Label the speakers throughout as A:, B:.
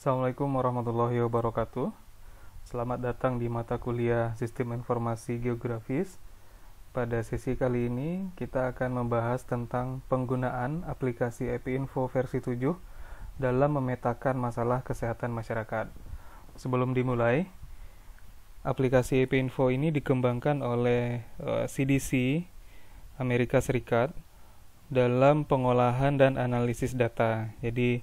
A: Assalamualaikum warahmatullahi wabarakatuh. Selamat datang di mata kuliah Sistem Informasi Geografis. Pada sesi kali ini, kita akan membahas tentang penggunaan aplikasi Info versi 7 dalam memetakan masalah kesehatan masyarakat. Sebelum dimulai, aplikasi Info ini dikembangkan oleh CDC eh, Amerika Serikat dalam pengolahan dan analisis data. Jadi,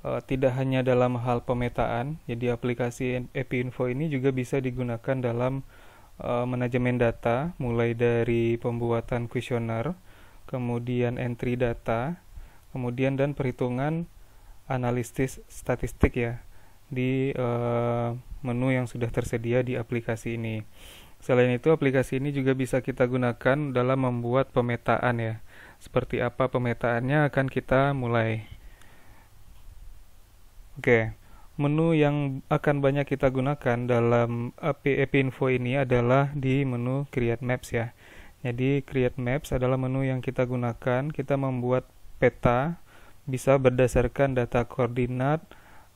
A: Eh, tidak hanya dalam hal pemetaan, jadi aplikasi EPI Info ini juga bisa digunakan dalam uh, manajemen data, mulai dari pembuatan kuesioner, kemudian entry data, kemudian dan perhitungan analisis statistik ya di uh, menu yang sudah tersedia di aplikasi ini. Selain itu, aplikasi ini juga bisa kita gunakan dalam membuat pemetaan ya. Seperti apa pemetaannya akan kita mulai. Oke, menu yang akan banyak kita gunakan dalam API Info ini adalah di menu Create Maps ya. Jadi Create Maps adalah menu yang kita gunakan, kita membuat peta bisa berdasarkan data koordinat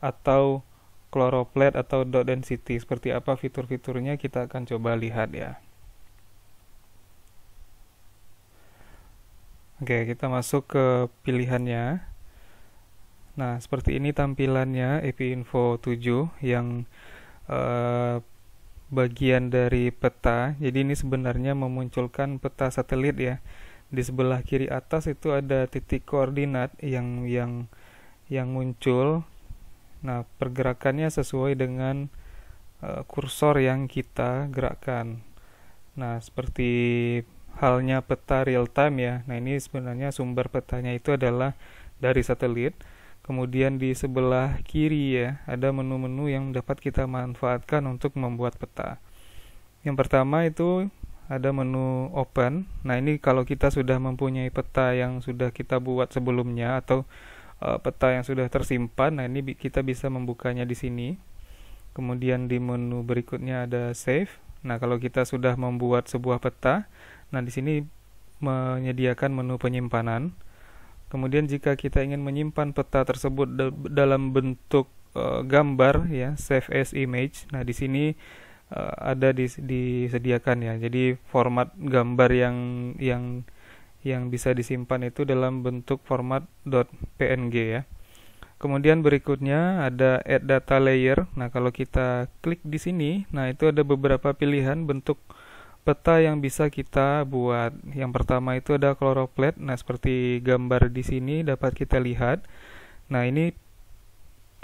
A: atau chloroplate atau dot density. Seperti apa fitur-fiturnya kita akan coba lihat ya. Oke, kita masuk ke pilihannya. Nah, seperti ini tampilannya EPI Info 7 yang uh, bagian dari peta. Jadi ini sebenarnya memunculkan peta satelit ya. Di sebelah kiri atas itu ada titik koordinat yang yang yang muncul. Nah, pergerakannya sesuai dengan uh, kursor yang kita gerakkan. Nah, seperti halnya peta real time ya. Nah, ini sebenarnya sumber petanya itu adalah dari satelit Kemudian di sebelah kiri ya, ada menu-menu yang dapat kita manfaatkan untuk membuat peta. Yang pertama itu ada menu open. Nah, ini kalau kita sudah mempunyai peta yang sudah kita buat sebelumnya atau e, peta yang sudah tersimpan, nah ini kita bisa membukanya di sini. Kemudian di menu berikutnya ada save. Nah, kalau kita sudah membuat sebuah peta, nah di sini menyediakan menu penyimpanan. Kemudian jika kita ingin menyimpan peta tersebut dalam bentuk uh, gambar ya, save as image. Nah, di sini uh, ada dis disediakan ya. Jadi format gambar yang yang yang bisa disimpan itu dalam bentuk format .png ya. Kemudian berikutnya ada add data layer. Nah, kalau kita klik di sini, nah itu ada beberapa pilihan bentuk peta yang bisa kita buat. Yang pertama itu ada kloroplet. Nah, seperti gambar di sini dapat kita lihat. Nah, ini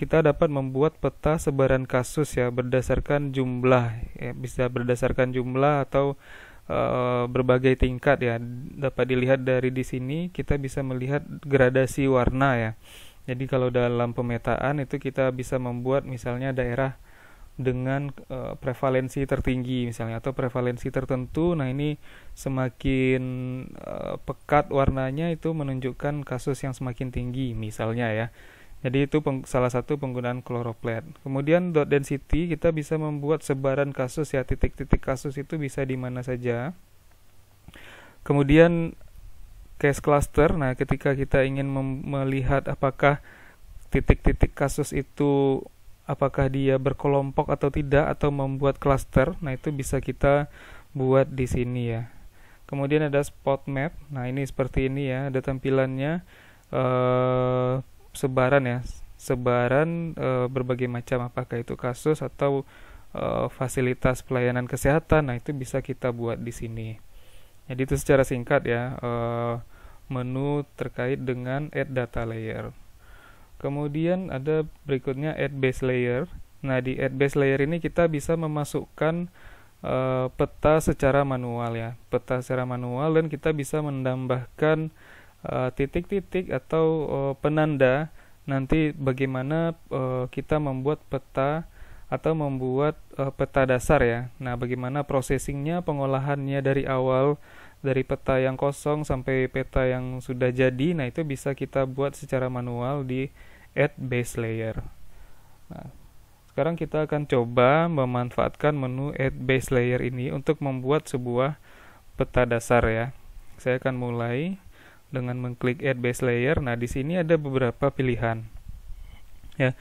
A: kita dapat membuat peta sebaran kasus ya berdasarkan jumlah ya, bisa berdasarkan jumlah atau e, berbagai tingkat ya dapat dilihat dari di sini kita bisa melihat gradasi warna ya jadi kalau dalam pemetaan itu kita bisa membuat misalnya daerah dengan e, prevalensi tertinggi misalnya atau prevalensi tertentu. Nah, ini semakin e, pekat warnanya itu menunjukkan kasus yang semakin tinggi misalnya ya. Jadi itu peng, salah satu penggunaan kloroplat. Kemudian dot density kita bisa membuat sebaran kasus ya titik-titik kasus itu bisa di mana saja. Kemudian case cluster. Nah, ketika kita ingin melihat apakah titik-titik kasus itu apakah dia berkelompok atau tidak atau membuat cluster. Nah, itu bisa kita buat di sini ya. Kemudian ada spot map. Nah, ini seperti ini ya, ada tampilannya eh sebaran ya. Sebaran e, berbagai macam apakah itu kasus atau e, fasilitas pelayanan kesehatan. Nah, itu bisa kita buat di sini. Jadi itu secara singkat ya, e, menu terkait dengan add data layer. Kemudian ada berikutnya add base layer. Nah, di add base layer ini kita bisa memasukkan uh, peta secara manual ya. Peta secara manual dan kita bisa menambahkan eh, titik-titik uh, atau uh, penanda nanti bagaimana uh, kita membuat peta atau membuat uh, peta dasar ya. Nah, bagaimana processingnya, pengolahannya dari awal dari peta yang kosong sampai peta yang sudah jadi. Nah, itu bisa kita buat secara manual di add base layer. Nah, sekarang kita akan coba memanfaatkan menu add base layer ini untuk membuat sebuah peta dasar ya. Saya akan mulai dengan mengklik add base layer. Nah, di sini ada beberapa pilihan. Ya.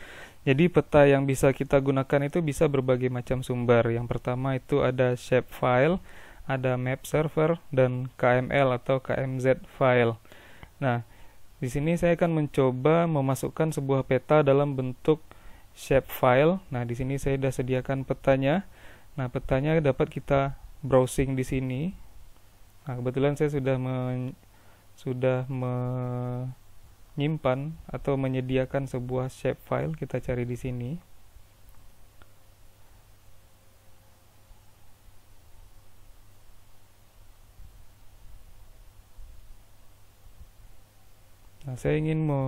A: Jadi peta yang bisa kita gunakan itu bisa berbagai macam sumber. Yang pertama itu ada shape file, ada map server dan KML atau KMZ file. Nah, di sini saya akan mencoba memasukkan sebuah peta dalam bentuk shape file Nah, di sini saya sudah sediakan petanya. Nah, petanya dapat kita browsing di sini. Nah, kebetulan saya sudah men sudah menyimpan atau menyediakan sebuah shape file Kita cari di sini. Nah, saya ingin me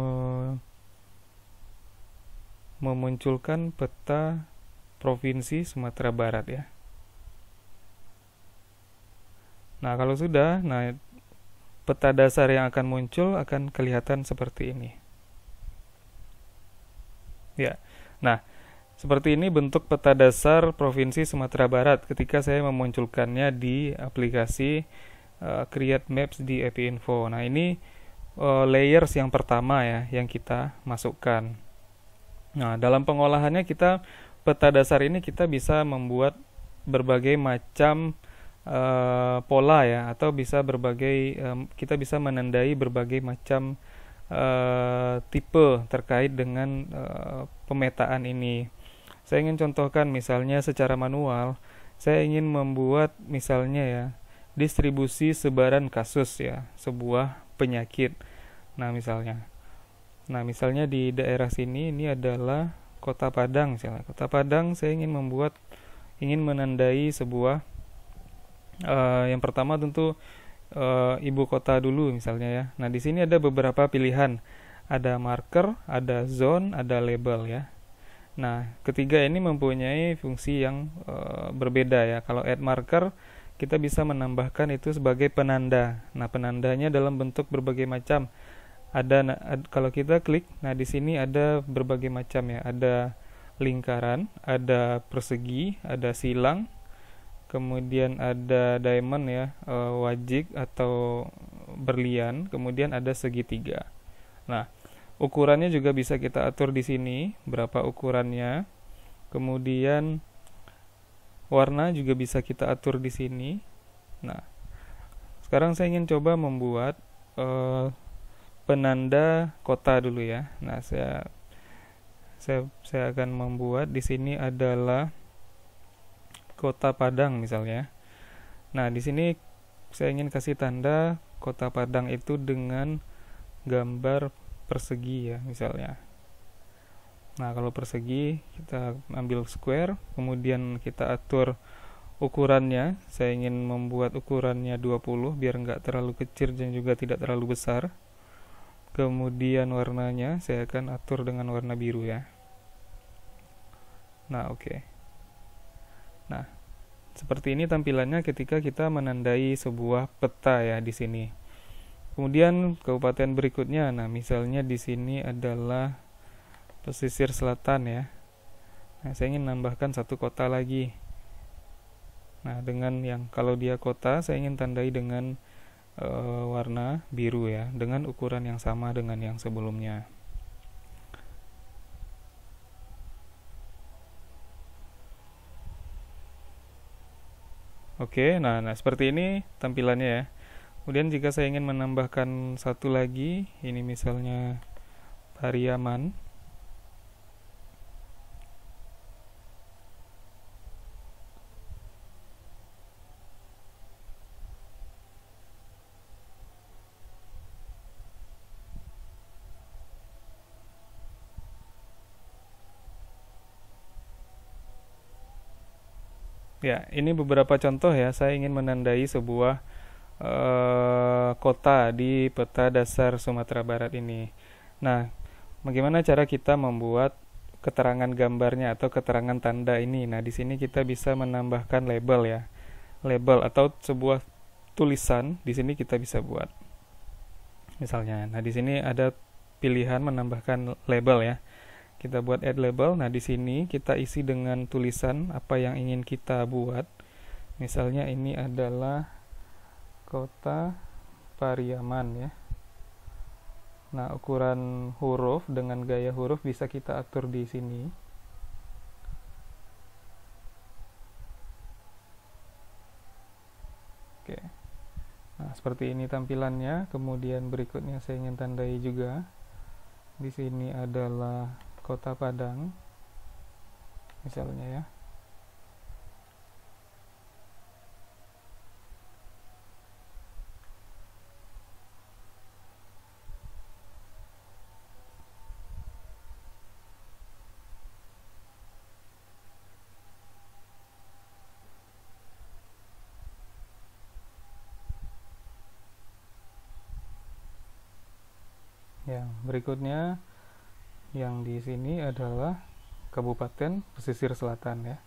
A: memunculkan peta provinsi Sumatera Barat ya. Nah, kalau sudah, nah peta dasar yang akan muncul akan kelihatan seperti ini. Ya. Nah, seperti ini bentuk peta dasar provinsi Sumatera Barat ketika saya memunculkannya di aplikasi uh, Create Maps di Epi Info. Nah, ini uh, layers yang pertama ya yang kita masukkan. Nah, dalam pengolahannya kita peta dasar ini kita bisa membuat berbagai macam uh, pola ya atau bisa berbagai um, kita bisa menandai berbagai macam uh, tipe terkait dengan uh, pemetaan ini. Saya ingin contohkan misalnya secara manual, saya ingin membuat misalnya ya distribusi sebaran kasus ya sebuah penyakit. Nah misalnya, nah misalnya di daerah sini ini adalah kota Padang misalnya. Kota Padang saya ingin membuat ingin menandai sebuah uh, yang pertama tentu uh, ibu kota dulu misalnya ya. Nah di sini ada beberapa pilihan, ada marker, ada zone, ada label ya. Nah ketiga ini mempunyai fungsi yang uh, berbeda ya. Kalau add marker kita bisa menambahkan itu sebagai penanda. Nah, penandanya dalam bentuk berbagai macam. Ada kalau kita klik, nah di sini ada berbagai macam ya. Ada lingkaran, ada persegi, ada silang, kemudian ada diamond ya, eh, wajik atau berlian, kemudian ada segitiga. Nah, ukurannya juga bisa kita atur di sini berapa ukurannya. Kemudian warna juga bisa kita atur di sini nah sekarang saya ingin coba membuat uh, penanda kota dulu ya nah saya saya saya akan membuat di sini adalah kota Padang misalnya nah di sini saya ingin kasih tanda kota Padang itu dengan gambar persegi ya misalnya Nah, kalau persegi kita ambil square, kemudian kita atur ukurannya. Saya ingin membuat ukurannya 20 biar nggak terlalu kecil dan juga tidak terlalu besar. Kemudian warnanya saya akan atur dengan warna biru ya. Nah, oke. Okay. Nah, seperti ini tampilannya ketika kita menandai sebuah peta ya di sini. Kemudian kabupaten berikutnya, nah misalnya di sini adalah pesisir selatan ya. Nah, saya ingin menambahkan satu kota lagi. Nah, dengan yang kalau dia kota, saya ingin tandai dengan e, warna biru ya, dengan ukuran yang sama dengan yang sebelumnya. Oke, nah, nah seperti ini tampilannya ya. Kemudian jika saya ingin menambahkan satu lagi, ini misalnya Pariaman. Ya, ini beberapa contoh ya. Saya ingin menandai sebuah uh, kota di peta dasar Sumatera Barat ini. Nah, bagaimana cara kita membuat keterangan gambarnya atau keterangan tanda ini? Nah, di sini kita bisa menambahkan label ya. Label atau sebuah tulisan di sini kita bisa buat. Misalnya, nah di sini ada pilihan menambahkan label ya. Kita buat add label. Nah, di sini kita isi dengan tulisan apa yang ingin kita buat. Misalnya ini adalah kota Pariaman ya. Nah, ukuran huruf dengan gaya huruf bisa kita atur di sini. Oke. Nah, seperti ini tampilannya. Kemudian berikutnya saya ingin tandai juga. Di sini adalah Kota Padang misalnya ya yang berikutnya yang di sini adalah Kabupaten Pesisir Selatan ya.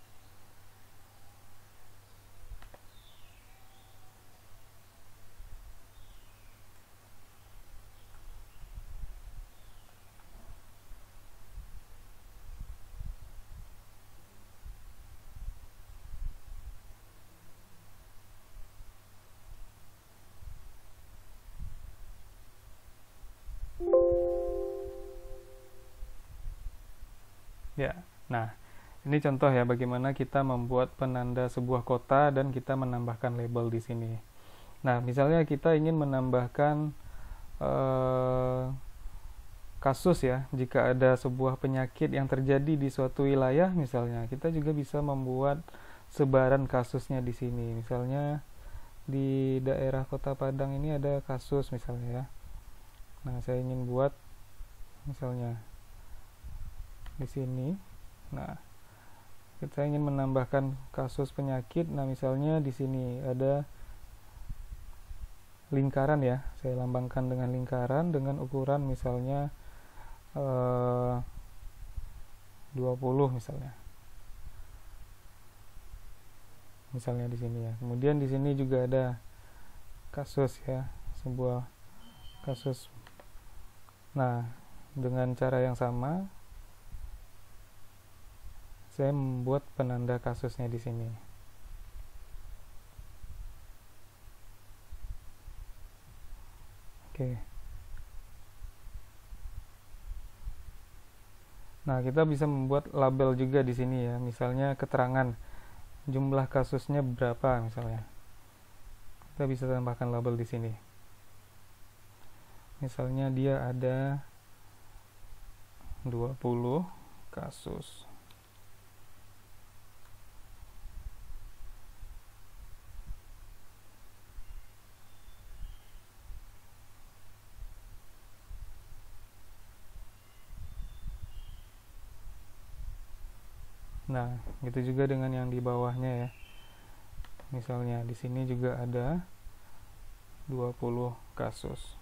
A: Ini contoh ya bagaimana kita membuat penanda sebuah kota dan kita menambahkan label di sini. Nah, misalnya kita ingin menambahkan eh, kasus ya, jika ada sebuah penyakit yang terjadi di suatu wilayah misalnya, kita juga bisa membuat sebaran kasusnya di sini. Misalnya di daerah Kota Padang ini ada kasus misalnya ya. Nah, saya ingin buat misalnya di sini. Nah, kita ingin menambahkan kasus penyakit nah misalnya di sini ada lingkaran ya saya lambangkan dengan lingkaran dengan ukuran misalnya eh, 20 misalnya misalnya di sini ya kemudian di sini juga ada kasus ya sebuah kasus nah dengan cara yang sama saya membuat penanda kasusnya di sini oke nah kita bisa membuat label juga di sini ya misalnya keterangan jumlah kasusnya berapa misalnya kita bisa tambahkan label di sini misalnya dia ada 20 kasus Nah, gitu juga dengan yang di bawahnya ya. Misalnya di sini juga ada 20 kasus.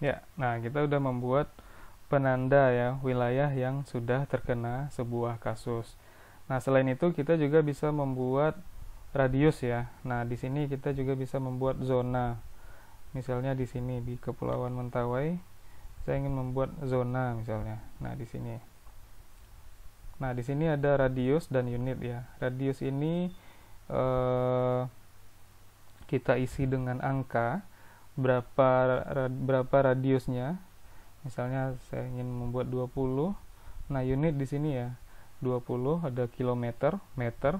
A: Ya, nah kita sudah membuat penanda ya wilayah yang sudah terkena sebuah kasus. Nah, selain itu kita juga bisa membuat radius ya. Nah, di sini kita juga bisa membuat zona. Misalnya di sini di Kepulauan Mentawai saya ingin membuat zona misalnya. Nah, di sini. Nah, di sini ada radius dan unit ya. Radius ini eh, kita isi dengan angka berapa berapa radiusnya misalnya saya ingin membuat 20 nah unit di sini ya 20 ada kilometer meter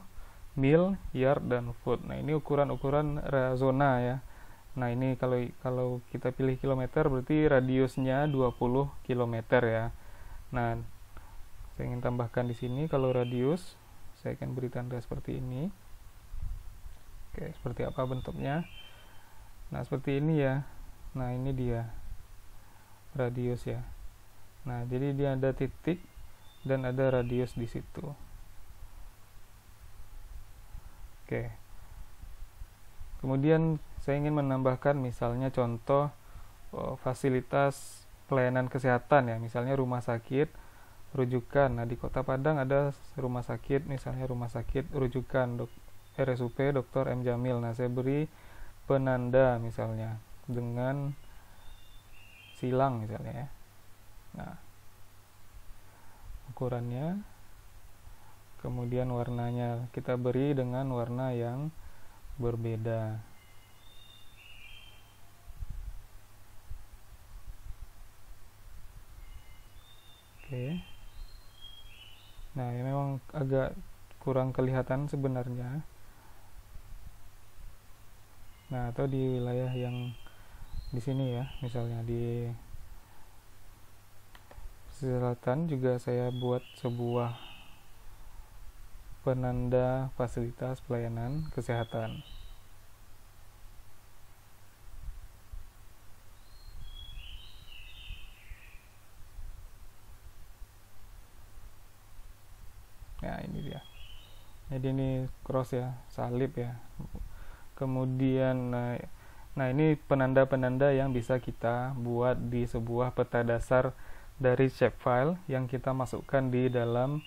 A: mil yard dan foot nah ini ukuran-ukuran zona ya nah ini kalau kalau kita pilih kilometer berarti radiusnya 20 km ya nah saya ingin tambahkan di sini kalau radius saya akan beri tanda seperti ini oke seperti apa bentuknya nah seperti ini ya nah ini dia radius ya nah jadi dia ada titik dan ada radius di situ oke kemudian saya ingin menambahkan misalnya contoh eh, fasilitas pelayanan kesehatan ya misalnya rumah sakit rujukan nah di kota Padang ada rumah sakit misalnya rumah sakit rujukan dok RSUP Dr. M. Jamil nah saya beri penanda misalnya dengan silang misalnya ya. Nah, ukurannya kemudian warnanya kita beri dengan warna yang berbeda. Oke. Nah, ini memang agak kurang kelihatan sebenarnya nah atau di wilayah yang di sini ya misalnya di selatan juga saya buat sebuah penanda fasilitas pelayanan kesehatan nah ini dia jadi ini cross ya salib ya kemudian nah, nah ini penanda-penanda yang bisa kita buat di sebuah peta dasar dari shapefile yang kita masukkan di dalam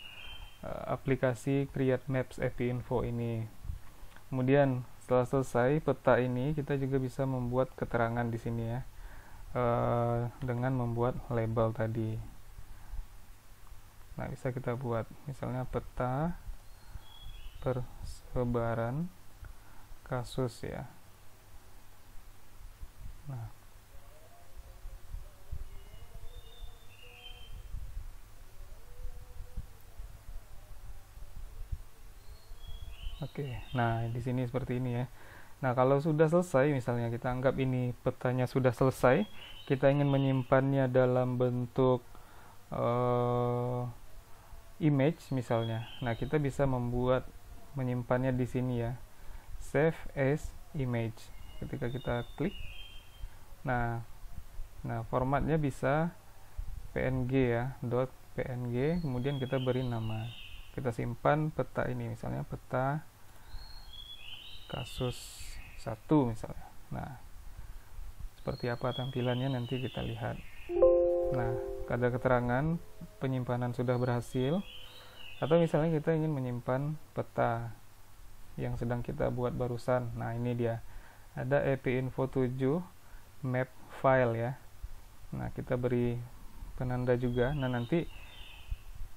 A: uh, aplikasi Create Maps API Info ini. Kemudian setelah selesai peta ini kita juga bisa membuat keterangan di sini ya uh, dengan membuat label tadi. Nah bisa kita buat misalnya peta persebaran kasus ya nah Oke, nah di sini seperti ini ya. Nah, kalau sudah selesai, misalnya kita anggap ini petanya sudah selesai, kita ingin menyimpannya dalam bentuk uh, image misalnya. Nah, kita bisa membuat menyimpannya di sini ya save as image ketika kita klik nah nah formatnya bisa png ya dot png kemudian kita beri nama kita simpan peta ini misalnya peta kasus satu misalnya nah seperti apa tampilannya nanti kita lihat nah ada keterangan penyimpanan sudah berhasil atau misalnya kita ingin menyimpan peta yang sedang kita buat barusan. Nah, ini dia. Ada epinfo 7 map file ya. Nah, kita beri penanda juga. Nah, nanti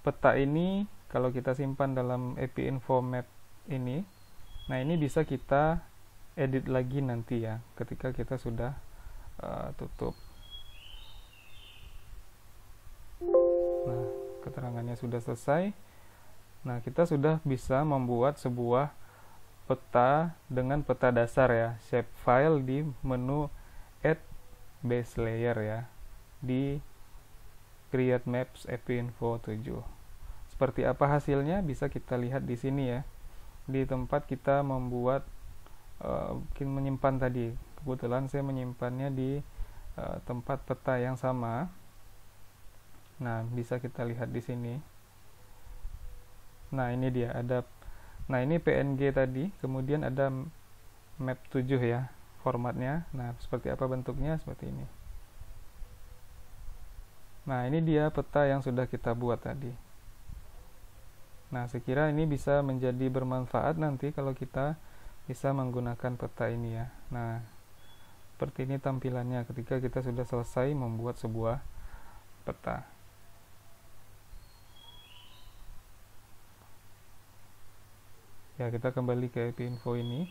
A: peta ini kalau kita simpan dalam EP info map ini, nah ini bisa kita edit lagi nanti ya ketika kita sudah uh, tutup. Nah, keterangannya sudah selesai. Nah, kita sudah bisa membuat sebuah peta dengan peta dasar ya shape file di menu add base layer ya di create maps api info 7 seperti apa hasilnya bisa kita lihat di sini ya di tempat kita membuat uh, menyimpan tadi kebetulan saya menyimpannya di uh, tempat peta yang sama nah bisa kita lihat di sini nah ini dia ada Nah, ini PNG tadi, kemudian ada map 7 ya formatnya. Nah, seperti apa bentuknya? Seperti ini. Nah, ini dia peta yang sudah kita buat tadi. Nah, sekira ini bisa menjadi bermanfaat nanti kalau kita bisa menggunakan peta ini ya. Nah, seperti ini tampilannya ketika kita sudah selesai membuat sebuah peta. ya kita kembali ke IP info ini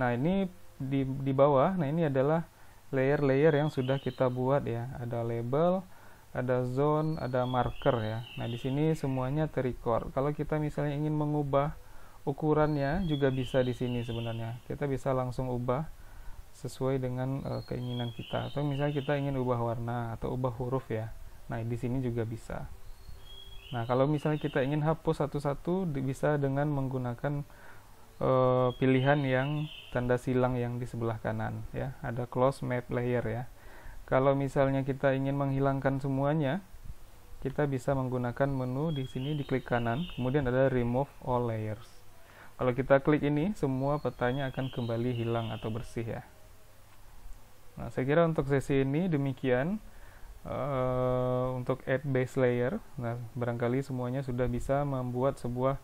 A: nah ini di, di bawah nah ini adalah layer-layer yang sudah kita buat ya ada label ada zone ada marker ya nah di sini semuanya terrecord kalau kita misalnya ingin mengubah ukurannya juga bisa di sini sebenarnya kita bisa langsung ubah sesuai dengan uh, keinginan kita atau misalnya kita ingin ubah warna atau ubah huruf ya nah di sini juga bisa nah kalau misalnya kita ingin hapus satu-satu bisa dengan menggunakan uh, pilihan yang tanda silang yang di sebelah kanan ya ada close map layer ya kalau misalnya kita ingin menghilangkan semuanya kita bisa menggunakan menu di sini di klik kanan kemudian ada remove all layers kalau kita klik ini semua petanya akan kembali hilang atau bersih ya nah saya kira untuk sesi ini demikian uh, untuk add base layer nah barangkali semuanya sudah bisa membuat sebuah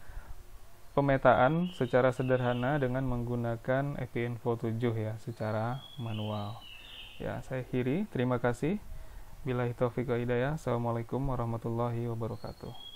A: pemetaan secara sederhana dengan menggunakan FP Info 7 ya secara manual. Ya, saya kiri. Terima kasih. Bila itu hidayah. Assalamualaikum warahmatullahi wabarakatuh.